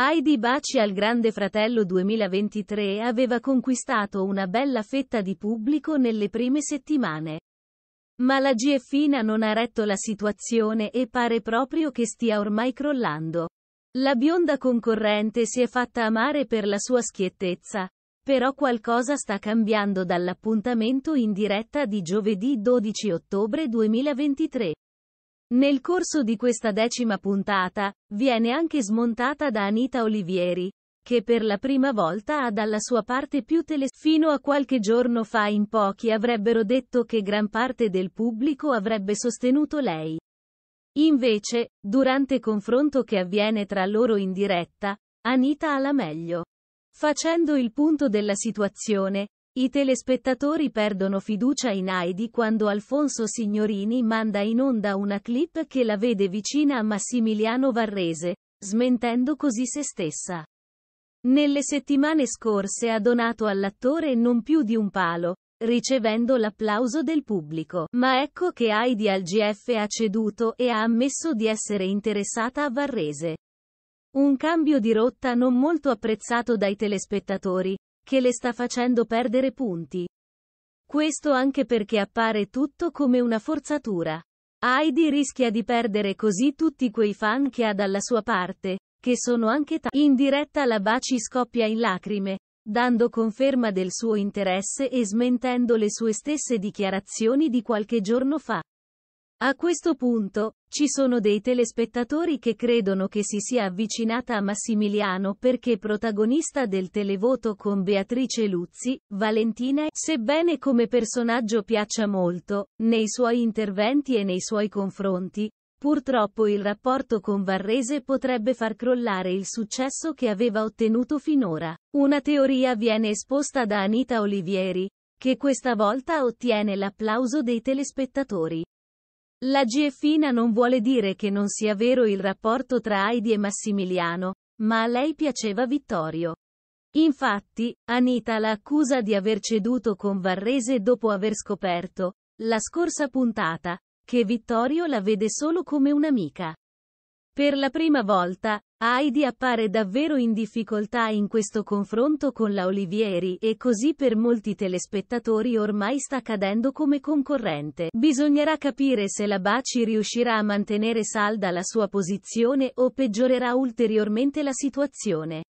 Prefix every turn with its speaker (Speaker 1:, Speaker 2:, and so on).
Speaker 1: Heidi Baci al Grande Fratello 2023 aveva conquistato una bella fetta di pubblico nelle prime settimane. Ma la GFina non ha retto la situazione e pare proprio che stia ormai crollando. La bionda concorrente si è fatta amare per la sua schiettezza, però qualcosa sta cambiando dall'appuntamento in diretta di giovedì 12 ottobre 2023. Nel corso di questa decima puntata, viene anche smontata da Anita Olivieri, che per la prima volta ha dalla sua parte più tele. Fino a qualche giorno fa in pochi avrebbero detto che gran parte del pubblico avrebbe sostenuto lei. Invece, durante confronto che avviene tra loro in diretta, Anita ha la meglio. Facendo il punto della situazione, i telespettatori perdono fiducia in Heidi quando Alfonso Signorini manda in onda una clip che la vede vicina a Massimiliano Varrese, smentendo così se stessa. Nelle settimane scorse ha donato all'attore non più di un palo, ricevendo l'applauso del pubblico. Ma ecco che Heidi al GF ha ceduto e ha ammesso di essere interessata a Varrese. Un cambio di rotta non molto apprezzato dai telespettatori, che le sta facendo perdere punti. Questo anche perché appare tutto come una forzatura. Heidi rischia di perdere così tutti quei fan che ha dalla sua parte, che sono anche tanti. In diretta la Baci scoppia in lacrime, dando conferma del suo interesse e smentendo le sue stesse dichiarazioni di qualche giorno fa. A questo punto, ci sono dei telespettatori che credono che si sia avvicinata a Massimiliano perché protagonista del televoto con Beatrice Luzzi, Valentina, sebbene come personaggio piaccia molto, nei suoi interventi e nei suoi confronti, purtroppo il rapporto con Varrese potrebbe far crollare il successo che aveva ottenuto finora. Una teoria viene esposta da Anita Olivieri, che questa volta ottiene l'applauso dei telespettatori. La GFina non vuole dire che non sia vero il rapporto tra Heidi e Massimiliano, ma a lei piaceva Vittorio. Infatti, Anita la accusa di aver ceduto con Varrese dopo aver scoperto, la scorsa puntata, che Vittorio la vede solo come un'amica. Per la prima volta, Heidi appare davvero in difficoltà in questo confronto con la Olivieri e così per molti telespettatori ormai sta cadendo come concorrente. Bisognerà capire se la Baci riuscirà a mantenere salda la sua posizione o peggiorerà ulteriormente la situazione.